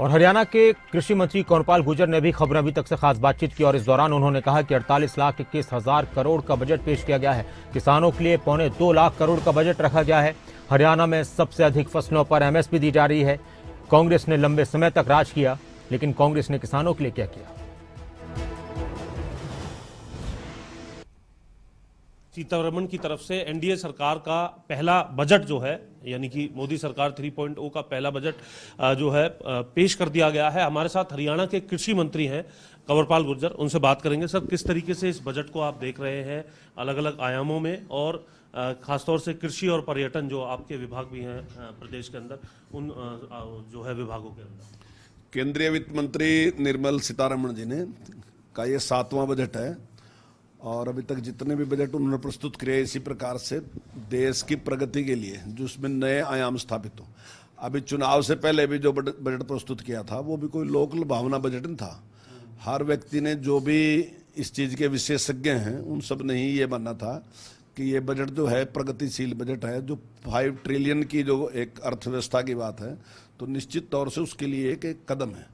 और हरियाणा के कृषि मंत्री कौरपाल गुजर ने भी खबर अभी तक से खास बातचीत की और इस दौरान उन्होंने कहा कि अड़तालीस लाख इक्कीस हजार करोड़ का बजट पेश किया गया है किसानों के लिए पौने दो लाख करोड़ का बजट रखा गया है हरियाणा में सबसे अधिक फसलों पर एमएसपी दी जा रही है कांग्रेस ने लंबे समय तक राज किया लेकिन कांग्रेस ने किसानों के लिए क्या किया सीतारमण की तरफ से एनडीए सरकार का पहला बजट जो है यानी कि मोदी सरकार 3.0 का पहला बजट जो है पेश कर दिया गया है हमारे साथ हरियाणा के कृषि मंत्री हैं कंवरपाल गुर्जर उनसे बात करेंगे सर किस तरीके से इस बजट को आप देख रहे हैं अलग अलग आयामों में और खासतौर से कृषि और पर्यटन जो आपके विभाग भी हैं प्रदेश के अंदर उन जो है विभागों के अंदर केंद्रीय वित्त मंत्री निर्मल सीतारमण जी ने का ये सातवां बजट है और अभी तक जितने भी बजट उन्होंने प्रस्तुत किए इसी प्रकार से देश की प्रगति के लिए जिसमें नए आयाम स्थापित हो अभी चुनाव से पहले भी जो बजट प्रस्तुत किया था वो भी कोई लोकल भावना बजट नहीं था हर व्यक्ति ने जो भी इस चीज़ के विशेषज्ञ हैं उन सब ने ही ये मानना था कि ये बजट जो है प्रगतिशील बजट है जो फाइव ट्रिलियन की जो एक अर्थव्यवस्था की बात है तो निश्चित तौर से उसके लिए एक, एक कदम है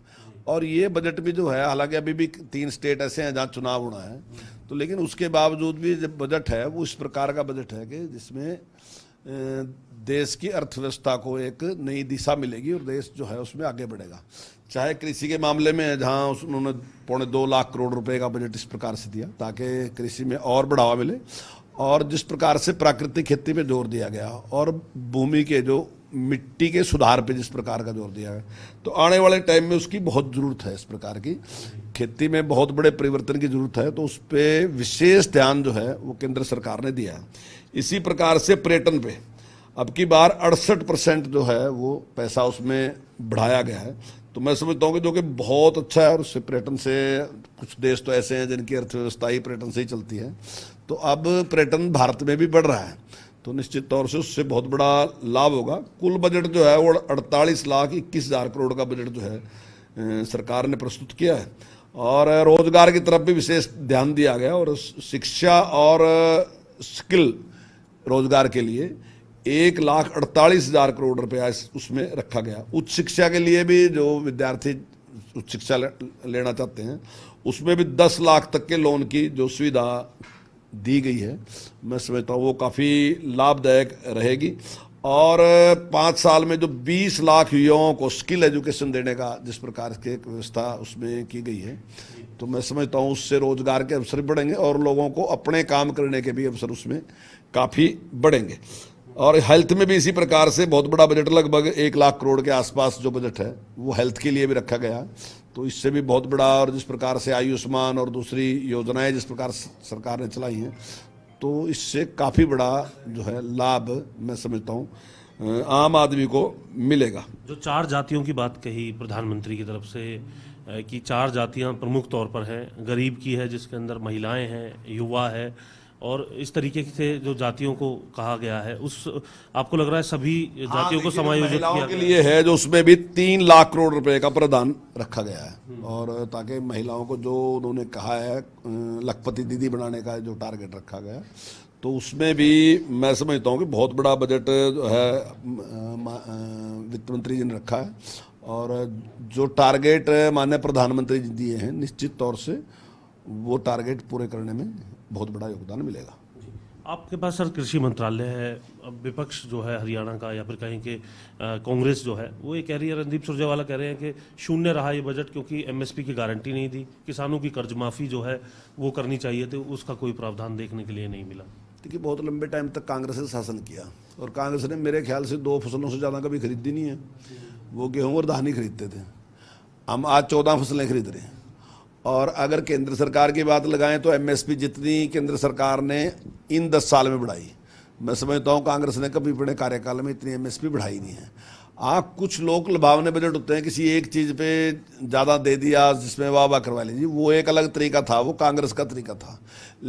और ये बजट भी जो है हालांकि अभी भी तीन स्टेट ऐसे हैं जहाँ चुनाव होना है तो लेकिन उसके बावजूद भी जब बजट है वो इस प्रकार का बजट है कि जिसमें देश की अर्थव्यवस्था को एक नई दिशा मिलेगी और देश जो है उसमें आगे बढ़ेगा चाहे कृषि के मामले में जहाँ उन्होंने पौने दो लाख करोड़ रुपए का बजट इस प्रकार से दिया ताकि कृषि में और बढ़ावा मिले और जिस प्रकार से प्राकृतिक खेती पर जोर दिया गया और भूमि के जो मिट्टी के सुधार पे जिस प्रकार का जोर दिया है तो आने वाले टाइम में उसकी बहुत ज़रूरत है इस प्रकार की खेती में बहुत बड़े परिवर्तन की ज़रूरत है तो उस पर विशेष ध्यान जो है वो केंद्र सरकार ने दिया है इसी प्रकार से पर्यटन पे अब की बार अड़सठ परसेंट जो है वो पैसा उसमें बढ़ाया गया है तो मैं समझता हूँ कि जो कि बहुत अच्छा है और उससे पर्यटन से कुछ देश तो ऐसे हैं जिनकी अर्थव्यवस्था ही पर्यटन से ही चलती है तो अब पर्यटन भारत में भी बढ़ रहा है तो निश्चित तौर से उससे बहुत बड़ा लाभ होगा कुल बजट जो है वो अड़तालीस लाख इक्कीस हज़ार करोड़ का बजट जो है सरकार ने प्रस्तुत किया है और रोजगार की तरफ भी विशेष ध्यान दिया गया और शिक्षा और स्किल रोजगार के लिए एक लाख अड़तालीस हज़ार करोड़ रुपया उसमें रखा गया उच्च शिक्षा के लिए भी जो विद्यार्थी उच्च शिक्षा लेना चाहते हैं उसमें भी दस लाख तक के लोन की जो सुविधा दी गई है मैं समझता हूँ वो काफ़ी लाभदायक रहेगी और पाँच साल में जो बीस लाख युवाओं को स्किल एजुकेशन देने का जिस प्रकार की व्यवस्था उसमें की गई है तो मैं समझता हूँ उससे रोजगार के अवसर बढ़ेंगे और लोगों को अपने काम करने के भी अवसर उसमें काफ़ी बढ़ेंगे और हेल्थ में भी इसी प्रकार से बहुत बड़ा बजट लगभग एक लाख करोड़ के आसपास जो बजट है वो हेल्थ के लिए भी रखा गया तो इससे भी बहुत बड़ा और जिस प्रकार से आयुष्मान और दूसरी योजनाएं जिस प्रकार सरकार ने चलाई हैं तो इससे काफ़ी बड़ा जो है लाभ मैं समझता हूँ आम आदमी को मिलेगा जो चार जातियों की बात कही प्रधानमंत्री की तरफ से कि चार जातियाँ प्रमुख तौर पर हैं गरीब की है जिसके अंदर महिलाएं हैं युवा है और इस तरीके से जो जातियों को कहा गया है उस आपको लग रहा है सभी जातियों को हाँ, समायोजित किया के लिए है जो उसमें भी तीन लाख करोड़ रुपए का प्रदान रखा गया है और ताकि महिलाओं को जो उन्होंने कहा है लखपति दीदी बनाने का जो टारगेट रखा गया तो उसमें भी मैं समझता हूँ कि बहुत बड़ा बजट जो है वित्त मंत्री जी ने रखा है और जो टारगेट माननीय प्रधानमंत्री जी दिए हैं निश्चित तौर से वो टारगेट पूरे करने में बहुत बड़ा योगदान मिलेगा आपके पास सर कृषि मंत्रालय है अब विपक्ष जो है हरियाणा का या फिर कहीं के कांग्रेस जो है वो ये कह रही है रणदीप सुरजेवाला कह रहे हैं कि शून्य रहा ये बजट क्योंकि एमएसपी की गारंटी नहीं दी किसानों की कर्ज माफ़ी जो है वो करनी चाहिए थी उसका कोई प्रावधान देखने के लिए नहीं मिला देखिए बहुत लंबे टाइम तक कांग्रेस ने शासन किया और कांग्रेस ने मेरे ख्याल से दो फसलों से ज़्यादा कभी खरीदी नहीं है वो गेहूँ और धानी खरीदते थे हम आज चौदह फसलें खरीद रहे हैं और अगर केंद्र सरकार की बात लगाएं तो एमएसपी जितनी केंद्र सरकार ने इन दस साल में बढ़ाई मैं समझता हूँ कांग्रेस ने कभी अपने कार्यकाल में इतनी एमएसपी बढ़ाई नहीं है आ कुछ लोग लुभावने बजट होते हैं किसी एक चीज़ पे ज़्यादा दे दिया जिसमें वाह वाह करवा लीजिए वो एक अलग तरीका था वो कांग्रेस का तरीका था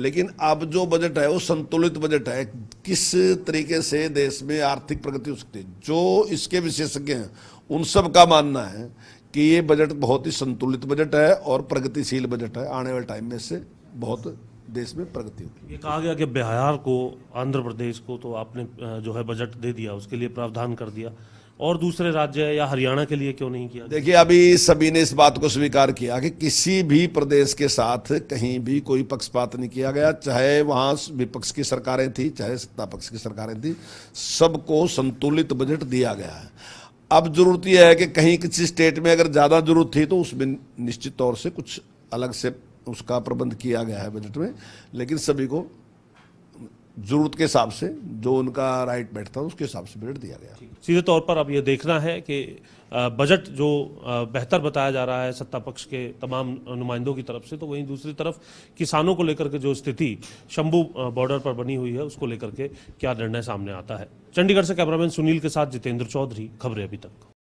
लेकिन अब जो बजट है वो संतुलित बजट है किस तरीके से देश में आर्थिक प्रगति हो सकती है जो इसके विशेषज्ञ हैं उन सब का मानना है कि ये बजट बहुत ही संतुलित बजट है और प्रगतिशील बजट है आने वाले टाइम में इससे बहुत देश में प्रगति होगी ये कहा गया कि बिहार को आंध्र प्रदेश को तो आपने जो है बजट दे दिया उसके लिए प्रावधान कर दिया और दूसरे राज्य या हरियाणा के लिए क्यों नहीं किया देखिए अभी सभी ने इस बात को स्वीकार किया कि किसी भी प्रदेश के साथ कहीं भी कोई पक्षपात नहीं किया गया चाहे वहाँ विपक्ष की सरकारें थी चाहे सत्ता पक्ष की सरकारें थी सबको संतुलित बजट दिया गया है अब ज़रूरत यह है कि कहीं किसी स्टेट में अगर ज़्यादा ज़रूरत थी तो उसमें निश्चित तौर से कुछ अलग से उसका प्रबंध किया गया है बजट में लेकिन सभी को ज़रूरत के हिसाब से जो उनका राइट बैठता उसके हिसाब से बजट दिया गया सीधे तौर पर अब ये देखना है कि बजट जो बेहतर बताया जा रहा है सत्ता पक्ष के तमाम नुमाइंदों की तरफ से तो वहीं दूसरी तरफ किसानों को लेकर के जो स्थिति शंभू बॉर्डर पर बनी हुई है उसको लेकर के क्या निर्णय सामने आता है चंडीगढ़ से कैमरामैन सुनील के साथ जितेंद्र चौधरी खबरें अभी तक